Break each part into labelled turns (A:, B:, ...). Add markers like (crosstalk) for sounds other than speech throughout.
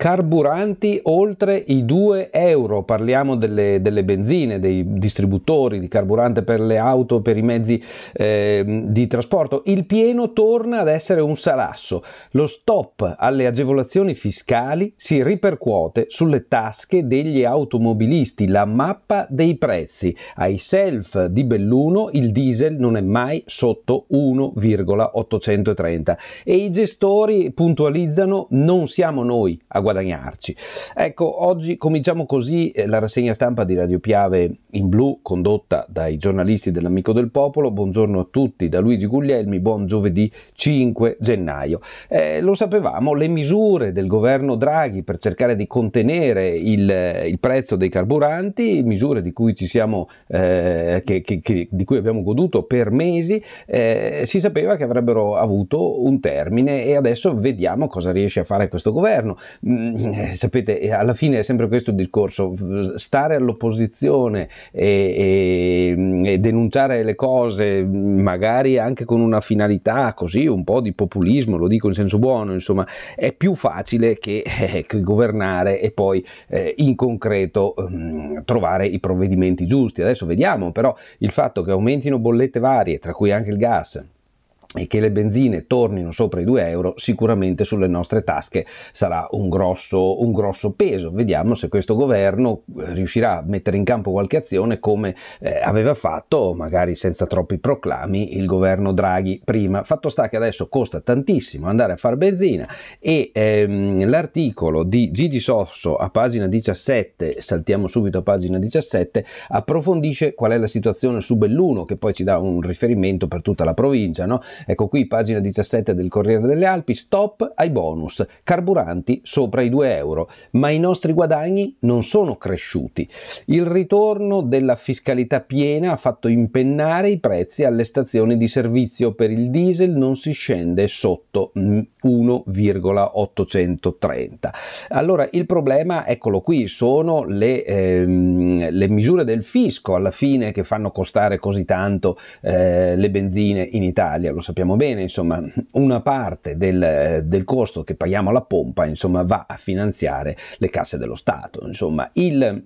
A: carburanti oltre i 2 euro, parliamo delle, delle, benzine, dei distributori di carburante per le auto, per i mezzi eh, di trasporto, il pieno torna ad essere un salasso, lo stop alle agevolazioni fiscali si ripercuote sulle tasche degli automobilisti, la mappa dei prezzi, ai self di Belluno il diesel non è mai sotto 1,830 e i gestori puntualizzano non siamo noi a guardare guadagnarci. Ecco, oggi cominciamo così eh, la rassegna stampa di Radio Piave in blu condotta dai giornalisti dell'Amico del Popolo. Buongiorno a tutti da Luigi Guglielmi, buon giovedì 5 gennaio. Eh, lo sapevamo, le misure del governo Draghi per cercare di contenere il, il prezzo dei carburanti, misure di cui, siamo, eh, che, che, che, di cui abbiamo goduto per mesi, eh, si sapeva che avrebbero avuto un termine e adesso vediamo cosa riesce a fare questo governo. Mm, eh, sapete, eh, alla fine è sempre questo il discorso, stare all'opposizione e, e, mm, e, denunciare le cose, mm, magari anche con una finalità così, un po' di populismo, lo dico in senso buono, insomma, è più facile che, eh, che governare e poi eh, in concreto mm, trovare i provvedimenti giusti. Adesso vediamo, però il fatto che aumentino bollette varie, tra cui anche il gas, e che le benzine tornino sopra i 2 euro sicuramente sulle nostre tasche sarà un grosso, un grosso peso. Vediamo se questo governo eh, riuscirà a mettere in campo qualche azione come eh, aveva fatto, magari senza troppi proclami, il governo Draghi prima. Fatto sta che adesso costa tantissimo andare a far benzina e ehm, l'articolo di Gigi Sosso a pagina 17, saltiamo subito a pagina 17, approfondisce qual è la situazione su Belluno che poi ci dà un riferimento per tutta la provincia. No? Ecco qui pagina 17 del Corriere delle Alpi, stop ai bonus, carburanti sopra i 2 euro, ma i nostri guadagni non sono cresciuti. Il ritorno della fiscalità piena ha fatto impennare i prezzi alle stazioni di servizio per il diesel, non si scende sotto 1,830. Mm, allora il problema, eccolo qui, sono le, ehm, le misure del fisco alla fine che fanno costare così tanto eh, le benzine in Italia, lo sappiamo sappiamo bene, insomma, una parte del, del costo che paghiamo alla pompa, insomma, va a finanziare le casse dello Stato. Insomma, il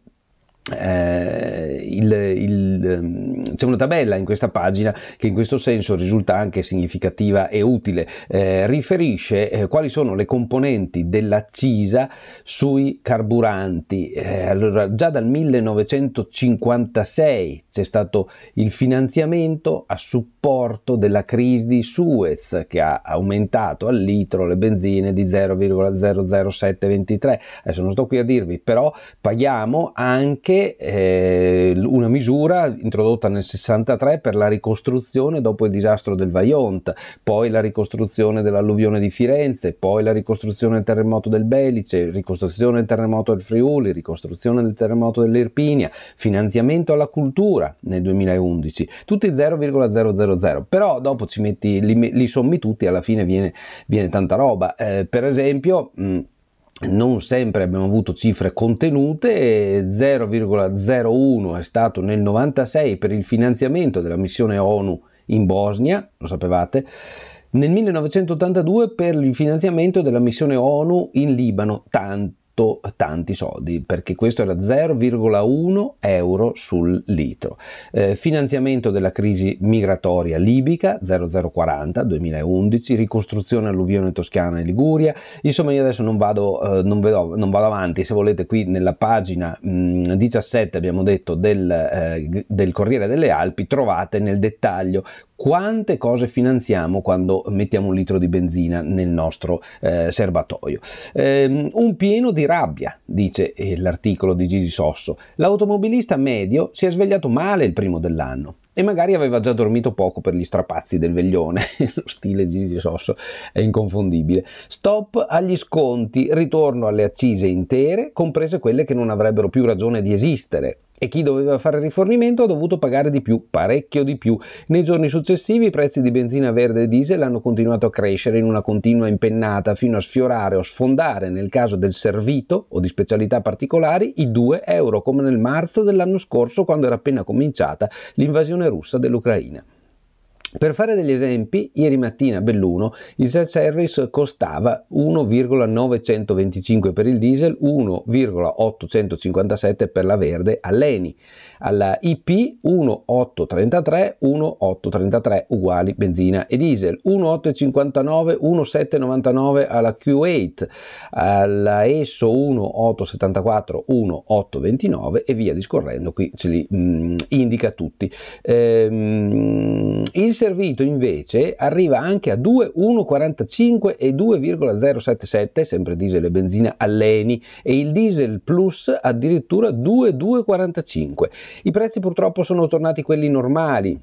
A: eh, il, il, ehm, c'è una tabella in questa pagina che in questo senso risulta anche significativa e utile, eh, riferisce eh, quali sono le componenti dell'accisa sui carburanti. Eh, allora, già dal 1956 c'è stato il finanziamento a supporto della crisi di Suez che ha aumentato al litro le benzine di 0,00723. Adesso non sto qui a dirvi, però paghiamo anche anche eh, una misura introdotta nel 63 per la ricostruzione dopo il disastro del Vajont, poi la ricostruzione dell'alluvione di Firenze, poi la ricostruzione del terremoto del Belice, ricostruzione del terremoto del Friuli, ricostruzione del terremoto dell'Irpinia, finanziamento alla cultura nel 2011, tutti 0,000, però dopo ci metti, li, li sommi tutti alla fine viene, viene tanta roba. Eh, per esempio... Mh, non sempre abbiamo avuto cifre contenute, 0,01 è stato nel 96 per il finanziamento della missione ONU in Bosnia, lo sapevate, nel 1982 per il finanziamento della missione ONU in Libano, tanto fatto tanti soldi perché questo era 0,1 euro sul litro. Eh, finanziamento della crisi migratoria libica 0040 2011, ricostruzione alluvione toscana in Liguria. Insomma, io adesso non vado, eh, non vedo, non vado avanti. Se volete, qui nella pagina mh, mm, 17 abbiamo detto del, eh, del Corriere delle Alpi, trovate nel dettaglio quante cose finanziamo quando mettiamo un litro di benzina nel nostro eh, serbatoio. Ehm, un pieno di rabbia, dice eh, l'articolo di Gigi Sosso. L'automobilista medio si è svegliato male il primo dell'anno e magari aveva già dormito poco per gli strapazzi del veglione. (laughs) Lo stile Gigi Sosso è inconfondibile. Stop agli sconti, ritorno alle accise intere, comprese quelle che non avrebbero più ragione di esistere e chi doveva fare rifornimento ha dovuto pagare di più, parecchio di più. Nei giorni successivi i prezzi di benzina verde e diesel hanno continuato a crescere in una continua impennata fino a sfiorare o sfondare, nel caso del servito o di specialità particolari, i 2 euro, come nel marzo dell'anno scorso quando era appena cominciata l'invasione russa dell'Ucraina. Per fare degli esempi, ieri mattina Belluno il self-service costava 1,925 per il diesel, 1,857 per la verde all'ENI, alla IP 1,833, 1,833 uguali benzina e diesel, 1,859, 1,799 alla Q8, alla ESO 1,874, 1,829 e via discorrendo, qui ce li mh, mm, indica tutti. Ehm, il servito invece arriva anche a 2,145 e 2,077, sempre diesel e benzina alleni, e il diesel plus addirittura 2,245. I prezzi purtroppo sono tornati quelli normali,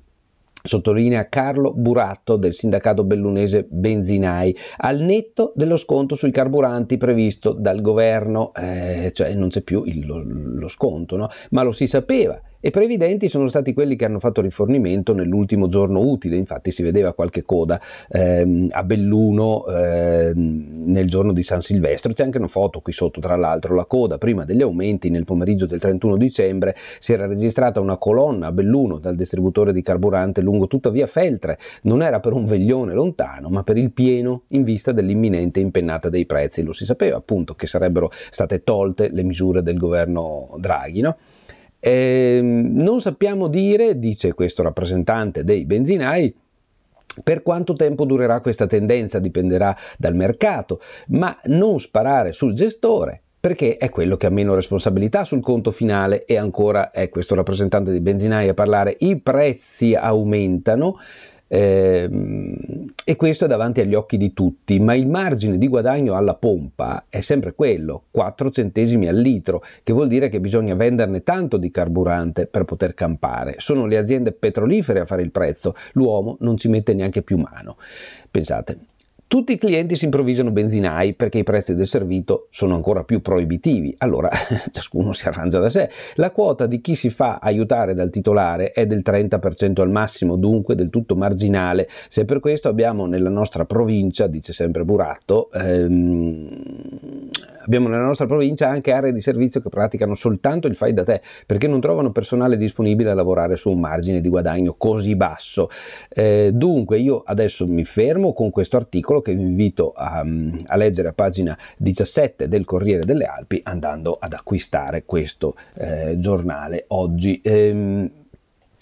A: sottolinea Carlo Buratto del sindacato bellunese Benzinai, al netto dello sconto sui carburanti previsto dal governo, eh, cioè non c'è più il, lo, lo, sconto, no? ma lo si sapeva e previdenti sono stati quelli che hanno fatto rifornimento nell'ultimo giorno utile, infatti si vedeva qualche coda ehm, a Belluno ehm, nel giorno di San Silvestro, c'è anche una foto qui sotto tra l'altro, la coda prima degli aumenti nel pomeriggio del 31 dicembre si era registrata una colonna a Belluno dal distributore di carburante lungo tuttavia Feltre, non era per un veglione lontano ma per il pieno in vista dell'imminente impennata dei prezzi, lo si sapeva appunto che sarebbero state tolte le misure del governo Draghi. No? Eh, non sappiamo dire, dice questo rappresentante dei benzinai, per quanto tempo durerà questa tendenza dipenderà dal mercato, ma non sparare sul gestore perché è quello che ha meno responsabilità sul conto finale e ancora è eh, questo rappresentante dei benzinai a parlare, i prezzi aumentano, Ehm, e questo è davanti agli occhi di tutti, ma il margine di guadagno alla pompa è sempre quello, 4 centesimi al litro, che vuol dire che bisogna venderne tanto di carburante per poter campare. Sono le aziende petrolifere a fare il prezzo, l'uomo non ci mette neanche più mano. Pensate, tutti i clienti si improvvisano benzinai perché i prezzi del servito sono ancora più proibitivi, allora (laughs) ciascuno si arrangia da sé. La quota di chi si fa aiutare dal titolare è del 30% al massimo, dunque del tutto marginale. Se per questo abbiamo nella nostra provincia, dice sempre Buratto, ehm, Abbiamo nella nostra provincia anche aree di servizio che praticano soltanto il fai da te perché non trovano personale disponibile a lavorare su un margine di guadagno così basso. Eh, dunque io adesso mi fermo con questo articolo che vi invito a, mm, a, leggere a pagina 17 del Corriere delle Alpi andando ad acquistare questo eh, giornale oggi. Ehm,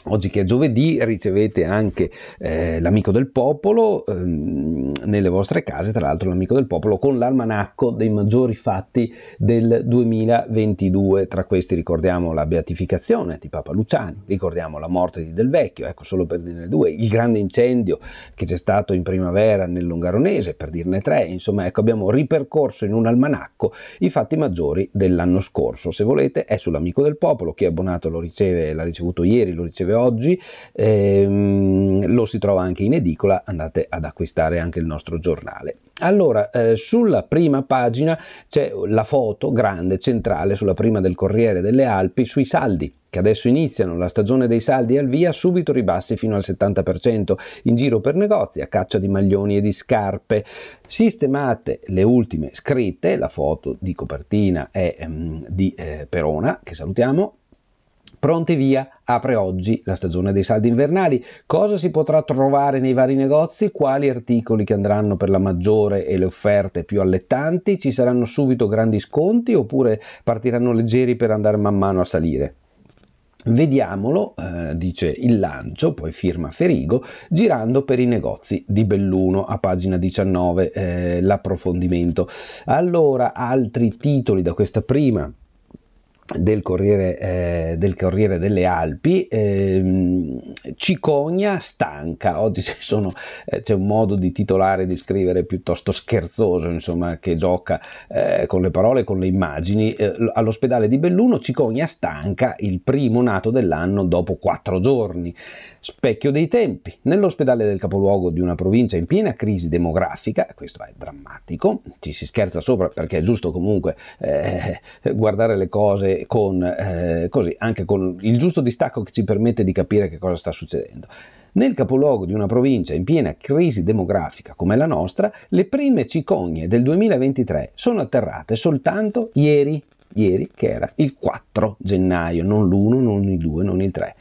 A: Oggi che è giovedì ricevete anche eh, l'amico del popolo ehm, nelle vostre case, tra l'altro l'amico del popolo con l'almanacco dei maggiori fatti del 2022. Tra questi ricordiamo la beatificazione di Papa Luciani, ricordiamo la morte di Del Vecchio, ecco solo per dirne due, il grande incendio che c'è stato in primavera nell'Ungaronese, per dirne tre, insomma ecco abbiamo ripercorso in un almanacco i fatti maggiori dell'anno scorso. Se volete è sull'amico del popolo, chi è abbonato lo riceve, l'ha ricevuto ieri, lo riceve breve oggi, ehm, lo si trova anche in edicola, andate ad acquistare anche il nostro giornale. Allora, eh, sulla prima pagina c'è la foto grande, centrale, sulla prima del Corriere delle Alpi, sui saldi che adesso iniziano la stagione dei saldi al via, subito ribassi fino al 70% in giro per negozi, a caccia di maglioni e di scarpe. Sistemate le ultime scritte, la foto di copertina è um, di eh, Perona, che salutiamo, Pronti via, apre oggi la stagione dei saldi invernali. Cosa si potrà trovare nei vari negozi? Quali articoli che andranno per la maggiore e le offerte più allettanti? Ci saranno subito grandi sconti oppure partiranno leggeri per andare man mano a salire? Vediamolo, eh, dice il lancio, poi firma Ferigo, girando per i negozi di Belluno a pagina 19, eh, l'approfondimento. Allora, altri titoli da questa prima del Corriere, eh, del Corriere, delle Alpi, eh, Cicogna stanca, oggi (laughs) sono, eh, c'è un modo di titolare, di scrivere piuttosto scherzoso, insomma, che gioca eh, con le parole, con le immagini, eh, all'ospedale di Belluno Cicogna stanca il primo nato dell'anno dopo quattro giorni, specchio dei tempi, nell'ospedale del capoluogo di una provincia in piena crisi demografica, questo è drammatico, ci si scherza sopra perché è giusto comunque eh, guardare le cose anche con, eh, così, anche con il giusto distacco che ci permette di capire che cosa sta succedendo. Nel capoluogo di una provincia in piena crisi demografica come la nostra, le prime cicogne del 2023 sono atterrate soltanto ieri, ieri che era il 4 gennaio, non l'1, non il 2, non il 3.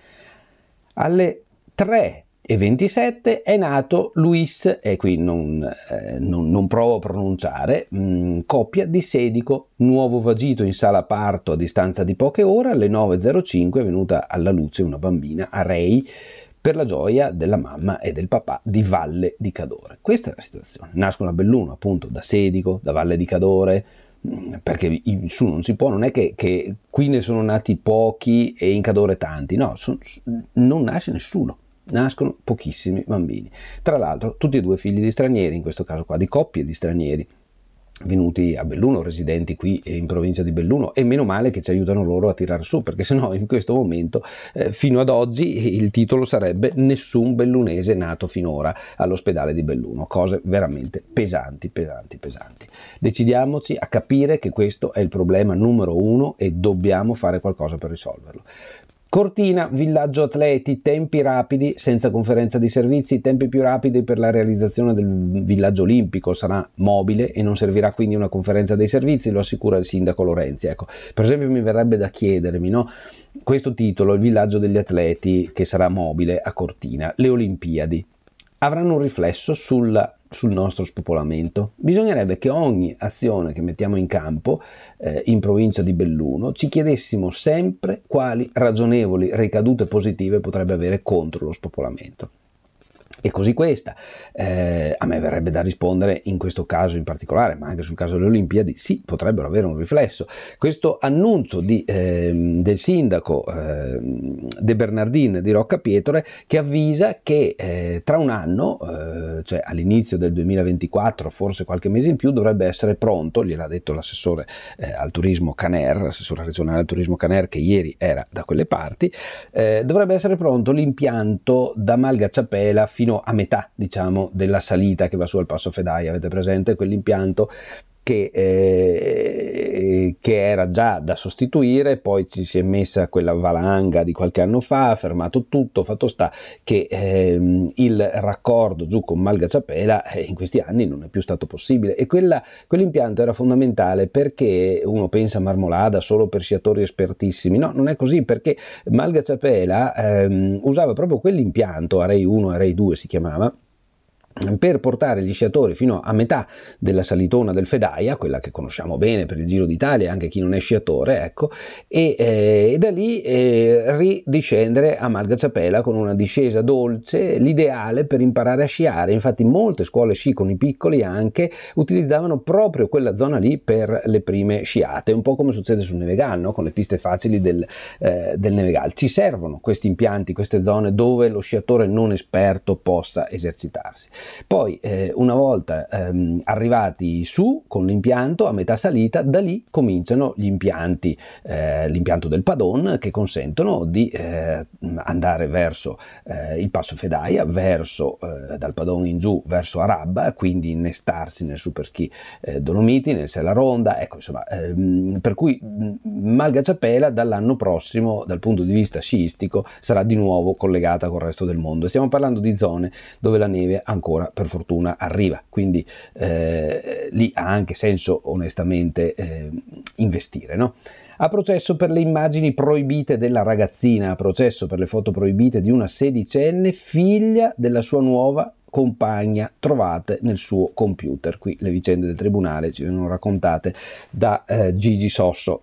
A: Alle 3 e 27 è nato Luis, e qui non, eh, non, non provo a pronunciare, mh, mm, coppia di Sedico, nuovo vagito in sala parto a distanza di poche ore, alle 9.05 è venuta alla luce una bambina a Rei per la gioia della mamma e del papà di Valle di Cadore. Questa è la situazione. Nascono a Belluno appunto da Sedico, da Valle di Cadore, mm, perché in su non si può, non è che, che qui ne sono nati pochi e in Cadore tanti, no, son, non nasce nessuno nascono pochissimi bambini. Tra l'altro tutti e due figli di stranieri, in questo caso qua di coppie di stranieri venuti a Belluno, residenti qui eh, in provincia di Belluno e meno male che ci aiutano loro a tirar su perché sennò in questo momento eh, fino ad oggi il titolo sarebbe nessun bellunese nato finora all'ospedale di Belluno, cose veramente pesanti, pesanti, pesanti. Decidiamoci a capire che questo è il problema numero uno e dobbiamo fare qualcosa per risolverlo. Cortina, villaggio atleti, tempi rapidi, senza conferenza di servizi, tempi più rapidi per la realizzazione del villaggio olimpico sarà mobile e non servirà quindi una conferenza dei servizi, lo assicura il sindaco Lorenzi. Ecco, per esempio mi verrebbe da chiedermi, no? questo titolo, il villaggio degli atleti che sarà mobile a Cortina, le Olimpiadi, avranno un riflesso sulla sul nostro spopolamento? Bisognerebbe che ogni azione che mettiamo in campo eh, in provincia di Belluno ci chiedessimo sempre quali ragionevoli ricadute positive potrebbe avere contro lo spopolamento. E così questa. Eh, a me verrebbe da rispondere in questo caso in particolare, ma anche sul caso delle Olimpiadi, sì, potrebbero avere un riflesso. Questo annuncio di, eh, del sindaco eh, De Bernardin di Rocca Pietore che avvisa che eh, tra un anno, eh, cioè all'inizio del 2024, forse qualche mese in più, dovrebbe essere pronto, gliel'ha detto l'assessore eh, al turismo Caner, l'assessore regionale al turismo Caner che ieri era da quelle parti, dovrebbe essere pronto l'impianto da Malga Malgacciapela fino fino a metà, diciamo, della salita che va su al Passo Fedai. Avete presente quell'impianto che, eh, che, era già da sostituire, poi ci si è messa quella valanga di qualche anno fa, ha fermato tutto, fatto sta che ehm, il raccordo giù con Malgaciapela eh, in questi anni non è più stato possibile e quella, quell'impianto era fondamentale perché uno pensa a Marmolada solo per sciatori espertissimi, no, non è così perché Malgaciapela ehm, usava proprio quell'impianto, Array 1, Array 2 si chiamava, per portare gli sciatori fino a metà della salitona del Fedaia, quella che conosciamo bene per il Giro d'Italia, anche chi non è sciatore, ecco, e, eh, e da lì eh, ridiscendere a Malgaciapela con una discesa dolce, l'ideale per imparare a sciare. Infatti molte scuole sci con i piccoli anche utilizzavano proprio quella zona lì per le prime sciate, un po' come succede sul Nevegal, no? con le piste facili del, eh, del Nevegal. Ci servono questi impianti, queste zone dove lo sciatore non esperto possa esercitarsi. Poi eh, una volta ehm, arrivati su con l'impianto a metà salita, da lì cominciano gli impianti, eh, l'impianto del padon che consentono di eh, andare verso eh, il passo Fedaia, verso eh, dal padon in giù verso Arabba, quindi innestarsi nel superski eh, Dolomiti, nel Sella Ronda, ecco insomma, ehm, per cui mm, Malga Ciapela dall'anno prossimo dal punto di vista sciistico sarà di nuovo collegata col resto del mondo. Stiamo parlando di zone dove la neve ancora ancora per fortuna arriva, quindi eh, lì ha anche senso onestamente eh, investire. No? A processo per le immagini proibite della ragazzina, a processo per le foto proibite di una sedicenne figlia della sua nuova compagna trovate nel suo computer. Qui le vicende del tribunale ci vengono raccontate da eh, Gigi Sosso.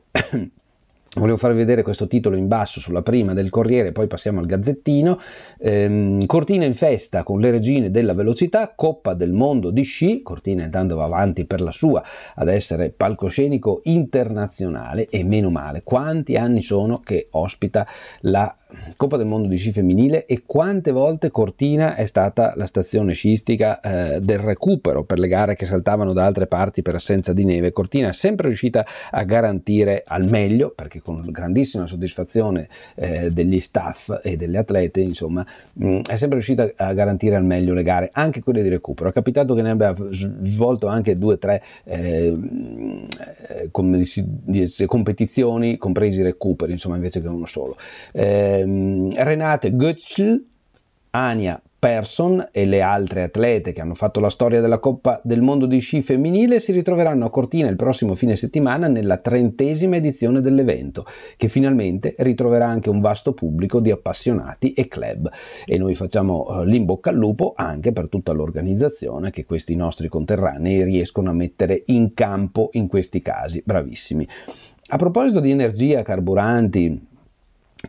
A: Volevo farvi vedere questo titolo in basso sulla prima del Corriere, poi passiamo al Gazzettino. Ehm, Cortina in festa con le regine della velocità, Coppa del Mondo di sci, Cortina intanto va avanti per la sua ad essere palcoscenico internazionale e meno male, quanti anni sono che ospita la Coppa del Mondo di sci femminile e quante volte Cortina è stata la stazione sciistica eh, del recupero per le gare che saltavano da altre parti per assenza di neve. Cortina è sempre riuscita a garantire al meglio, perché con grandissima soddisfazione eh, degli staff e delle atlete, insomma, mh, mm, è sempre riuscita a garantire al meglio le gare, anche quelle di recupero. È capitato che ne abbia svolto anche due o tre eh, mm, eh competizioni, compresi i recuperi, insomma, invece che uno solo. Eh, ehm, Renate Götzl, Ania Persson e le altre atlete che hanno fatto la storia della Coppa del Mondo di sci femminile si ritroveranno a Cortina il prossimo fine settimana nella trentesima edizione dell'evento, che finalmente ritroverà anche un vasto pubblico di appassionati e club. E noi facciamo eh, l'imbocca al lupo anche per tutta l'organizzazione che questi nostri conterranei riescono a mettere in campo in questi casi. Bravissimi. A proposito di energia, carburanti,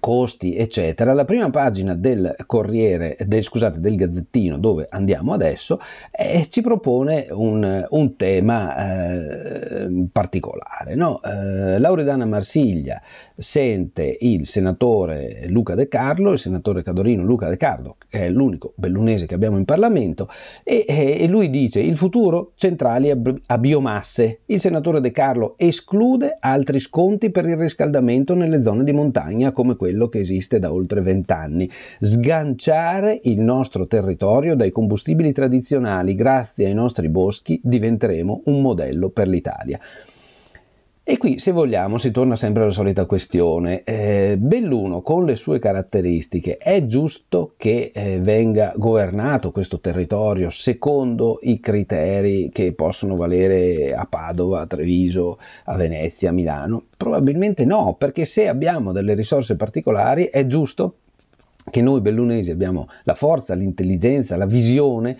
A: costi eccetera la prima pagina del Corriere del, scusate del Gazzettino dove andiamo adesso eh, ci propone un, un tema eh, particolare no? eh, Lauredana Marsiglia sente il senatore Luca De Carlo il senatore Cadorino Luca De Carlo che è l'unico bellunese che abbiamo in Parlamento e, eh, e lui dice il futuro centrali a, a biomasse il senatore De Carlo esclude altri sconti per il riscaldamento nelle zone di montagna come quelle quello che esiste da oltre vent'anni, sganciare il nostro territorio dai combustibili tradizionali, grazie ai nostri boschi diventeremo un modello per l'Italia. E qui, se vogliamo, si torna sempre alla solita questione. Eh, Belluno, con le sue caratteristiche, è giusto che eh, venga governato questo territorio secondo i criteri che possono valere a Padova, a Treviso, a Venezia, a Milano? Probabilmente no, perché se abbiamo delle risorse particolari è giusto che noi bellunesi abbiamo la forza, l'intelligenza, la visione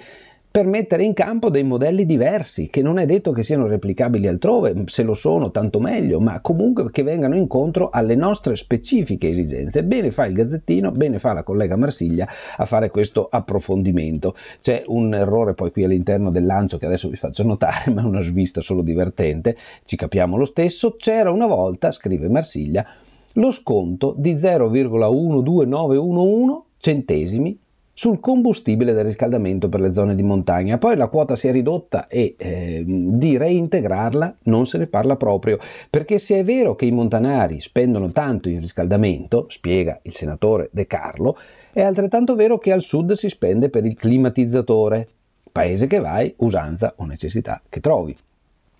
A: per mettere in campo dei modelli diversi, che non è detto che siano replicabili altrove, se lo sono tanto meglio, ma comunque che vengano incontro alle nostre specifiche esigenze. Bene fa il Gazzettino, bene fa la collega Marsiglia a fare questo approfondimento. C'è un errore poi qui all'interno del lancio che adesso vi faccio notare, (laughs) ma è una svista solo divertente, ci capiamo lo stesso. C'era una volta, scrive Marsiglia, lo sconto di 0,12911 centesimi sul combustibile del riscaldamento per le zone di montagna. Poi la quota si è ridotta e eh, di reintegrarla non se ne parla proprio, perché se è vero che i montanari spendono tanto in riscaldamento, spiega il senatore De Carlo, è altrettanto vero che al sud si spende per il climatizzatore. Paese che vai, usanza o necessità che trovi.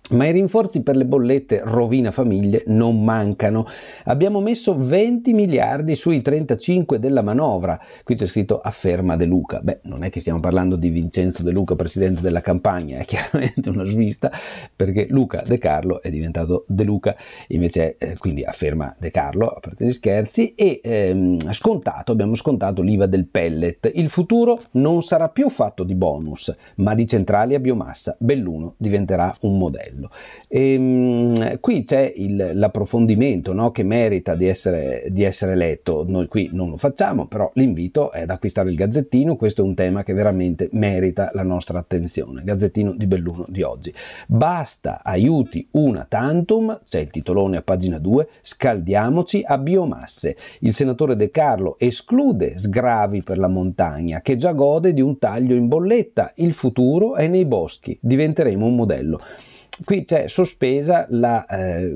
A: Ma i rinforzi per le bollette rovina famiglie non mancano. Abbiamo messo 20 miliardi sui 35 della manovra. Qui c'è scritto afferma De Luca. Beh, non è che stiamo parlando di Vincenzo De Luca, presidente della campagna, è chiaramente una svista perché Luca De Carlo è diventato De Luca, invece eh, quindi afferma De Carlo, a parte gli scherzi, e ehm, scontato, abbiamo scontato l'IVA del pellet. Il futuro non sarà più fatto di bonus, ma di centrali a biomassa. Belluno diventerà un modello livello. E, mh, qui c'è il, l'approfondimento no, che merita di essere, di essere letto, noi qui non lo facciamo, però l'invito è ad acquistare il gazzettino, questo è un tema che veramente merita la nostra attenzione, gazzettino di Belluno di oggi. Basta aiuti una tantum, c'è il titolone a pagina 2, scaldiamoci a biomasse. Il senatore De Carlo esclude sgravi per la montagna che già gode di un taglio in bolletta, il futuro è nei boschi, diventeremo un modello qui c'è sospesa la, eh,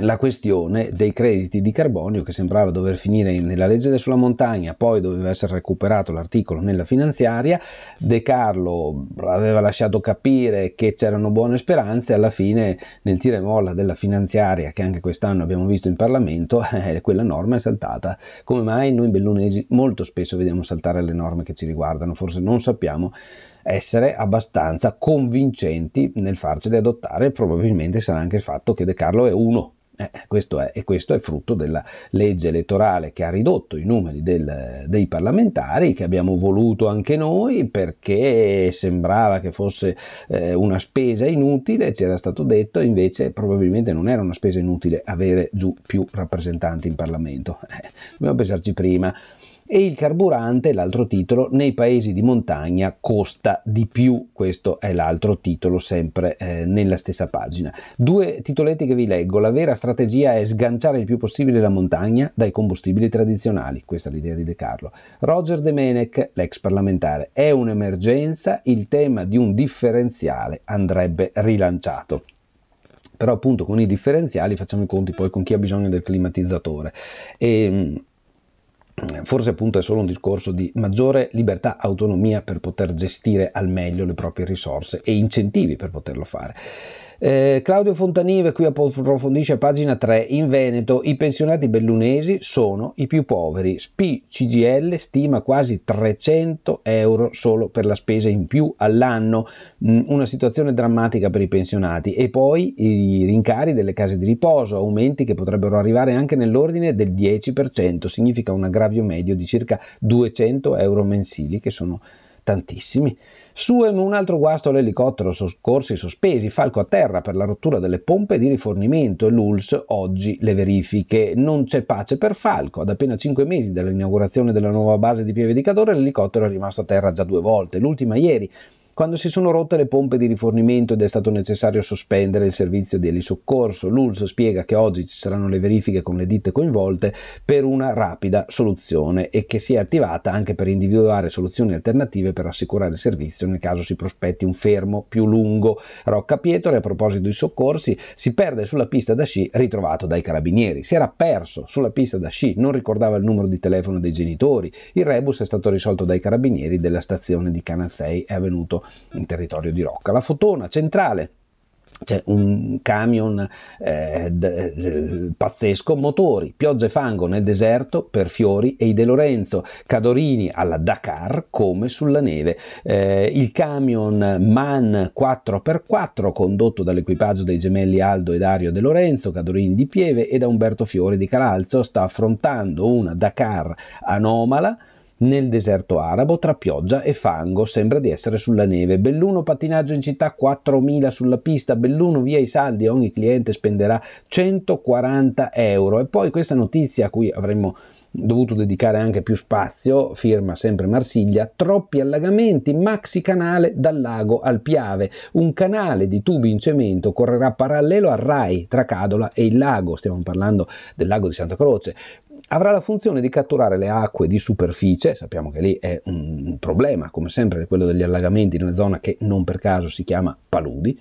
A: la, questione dei crediti di carbonio che sembrava dover finire nella legge sulla montagna, poi doveva essere recuperato l'articolo nella finanziaria, De Carlo aveva lasciato capire che c'erano buone speranze, alla fine nel tira e molla della finanziaria che anche quest'anno abbiamo visto in Parlamento, (laughs) eh, quella norma è saltata. Come mai noi bellunesi molto spesso vediamo saltare le norme che ci riguardano, forse non sappiamo essere abbastanza convincenti nel farceli adottare, probabilmente sarà anche il fatto che De Carlo è uno. Eh, questo è, e questo è frutto della legge elettorale che ha ridotto i numeri del, dei parlamentari, che abbiamo voluto anche noi perché sembrava che fosse eh, una spesa inutile, ci era stato detto, invece probabilmente non era una spesa inutile avere giù più rappresentanti in Parlamento. Eh, dobbiamo pensarci prima e il carburante, l'altro titolo, nei paesi di montagna costa di più, questo è l'altro titolo sempre eh, nella stessa pagina. Due titoletti che vi leggo, la vera strategia è sganciare il più possibile la montagna dai combustibili tradizionali, questa è l'idea di De Carlo. Roger De Menech, l'ex parlamentare, è un'emergenza, il tema di un differenziale andrebbe rilanciato però appunto con i differenziali facciamo i conti poi con chi ha bisogno del climatizzatore e ehm, forse appunto è solo un discorso di maggiore libertà, autonomia per poter gestire al meglio le proprie risorse e incentivi per poterlo fare. Eh, Claudio Fontanive qui approfondisce a pagina 3. In Veneto i pensionati bellunesi sono i più poveri. SPI CGL stima quasi 300 euro solo per la spesa in più all'anno. Mm, una situazione drammatica per i pensionati. E poi i rincari delle case di riposo, aumenti che potrebbero arrivare anche nell'ordine del 10%. Significa un aggravio medio di circa 200 euro mensili che sono tantissimi. Suem, un altro guasto all'elicottero, soccorsi sospesi, falco a terra per la rottura delle pompe di rifornimento, l'ULS oggi le verifiche. Non c'è pace per Falco, ad appena 5 mesi dall'inaugurazione della nuova base di Pieve di Cadore l'elicottero è rimasto a terra già due volte, l'ultima ieri quando si sono rotte le pompe di rifornimento ed è stato necessario sospendere il servizio di elisoccorso, l'ULS spiega che oggi ci saranno le verifiche con le ditte coinvolte per una rapida soluzione e che si è attivata anche per individuare soluzioni alternative per assicurare il servizio nel caso si prospetti un fermo più lungo. Rocca Pietore, a proposito dei soccorsi, si perde sulla pista da sci ritrovato dai carabinieri. Si era perso sulla pista da sci, non ricordava il numero di telefono dei genitori. Il rebus è stato risolto dai carabinieri della stazione di Canazzei, è avvenuto in territorio di Rocca. La Fotona centrale c'è un camion eh, d- eh, pazzesco, motori, pioggia e fango nel deserto per Fiori e i De Lorenzo, Cadorini alla Dakar come sulla neve, eh, il camion MAN 4x4 condotto dall'equipaggio dei gemelli Aldo e Dario De Lorenzo, Cadorini di Pieve e da Umberto Fiori di Calalzo sta affrontando una Dakar anomala nel deserto arabo tra pioggia e fango sembra di essere sulla neve. Belluno patinaggio in città 4.000 sulla pista, Belluno via i saldi, ogni cliente spenderà 140 euro. E poi questa notizia a cui avremmo dovuto dedicare anche più spazio, firma sempre Marsiglia, troppi allagamenti, maxi canale dal lago al Piave, un canale di tubi in cemento correrà parallelo al Rai tra Cadola e il lago, stiamo parlando del lago di Santa Croce, avrà la funzione di catturare le acque di superficie, sappiamo che lì è un problema, come sempre quello degli allagamenti in una zona che non per caso si chiama paludi,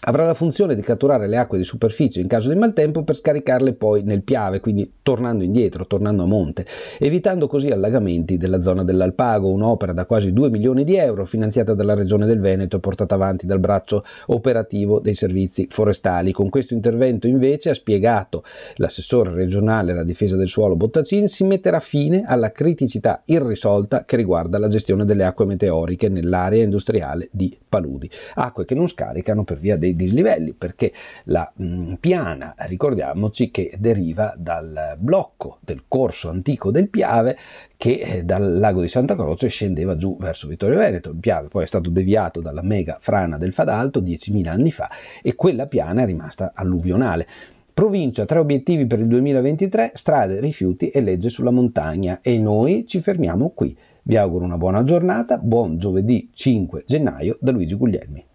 A: avrà la funzione di catturare le acque di superficie in caso di maltempo per scaricarle poi nel Piave, quindi tornando indietro, tornando a monte, evitando così allagamenti della zona dell'Alpago, un'opera da quasi 2 milioni di euro finanziata dalla Regione del Veneto e portata avanti dal braccio operativo dei servizi forestali. Con questo intervento invece, ha spiegato l'assessore regionale alla difesa del suolo Bottacin, si metterà fine alla criticità irrisolta che riguarda la gestione delle acque meteoriche nell'area industriale di Paludi, acque che non scaricano per via del dei dislivelli perché la mh, mm, piana, ricordiamoci che deriva dal blocco del corso antico del Piave che eh, dal lago di Santa Croce scendeva giù verso Vittorio Veneto. Il Piave poi è stato deviato dalla mega frana del Fadalto 10.000 anni fa e quella piana è rimasta alluvionale. Provincia, tre obiettivi per il 2023, strade, rifiuti e legge sulla montagna. E noi ci fermiamo qui. Vi auguro una buona giornata, buon giovedì 5 gennaio da Luigi Guglielmi.